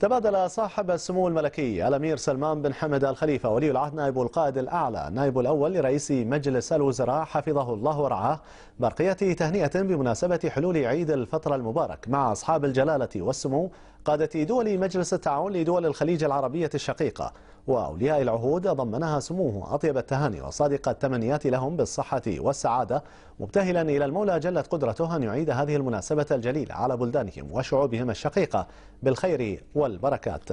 تبادل صاحب السمو الملكي الأمير سلمان بن حمد الخليفة ولي العهد نائب القائد الأعلى نائب الأول لرئيس مجلس الوزراء حفظه الله ورعاه برقية تهنئة بمناسبة حلول عيد الفطر المبارك مع أصحاب الجلالة والسمو قادة دول مجلس التعاون لدول الخليج العربية الشقيقة وأولياء العهود ضمنها سموه أطيب التهاني وصادق التمنيات لهم بالصحة والسعادة مبتهلا إلى المولى جلت قدرته أن يعيد هذه المناسبة الجليلة على بلدانهم وشعوبهم الشقيقة بالخير والبركات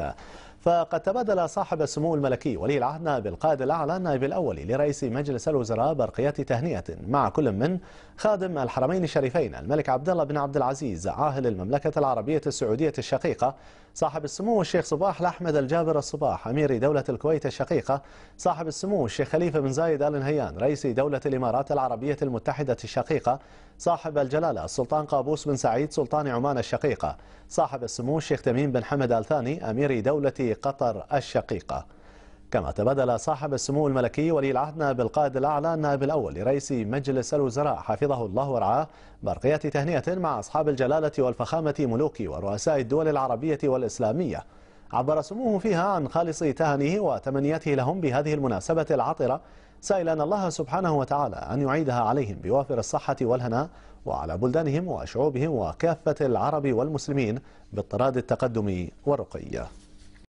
فقد تبادل صاحب السمو الملكي ولي العهد نائب القائد الأعلى النائب الأول لرئيس مجلس الوزراء برقيات تهنئة مع كل من خادم الحرمين الشريفين الملك عبد الله بن عبد العزيز عاهل المملكة العربية السعودية الشقيقة صاحب السمو الشيخ صباح الأحمد الجابر الصباح أمير دولة الكويت الشقيقة صاحب السمو الشيخ خليفة بن زايد آل نهيان رئيس دولة الإمارات العربية المتحدة الشقيقة صاحب الجلالة السلطان قابوس بن سعيد سلطان عمان الشقيقة صاحب السمو الشيخ تميم بن حمد آل ثاني أمير دولة قطر الشقيقة كما تبادل صاحب السمو الملكي ولي العهد نائب القائد الأعلى النائب الأول لرئيس مجلس الوزراء حفظه الله ورعاه برقية تهنئة مع أصحاب الجلالة والفخامة ملوك ورؤساء الدول العربية والإسلامية عبر سموه فيها عن خالص تهنيه وتمنياته لهم بهذه المناسبة العطرة سائلا الله سبحانه وتعالى أن يعيدها عليهم بوافر الصحة والهناء وعلى بلدانهم وشعوبهم وكافة العرب والمسلمين باطراد التقدم والرقي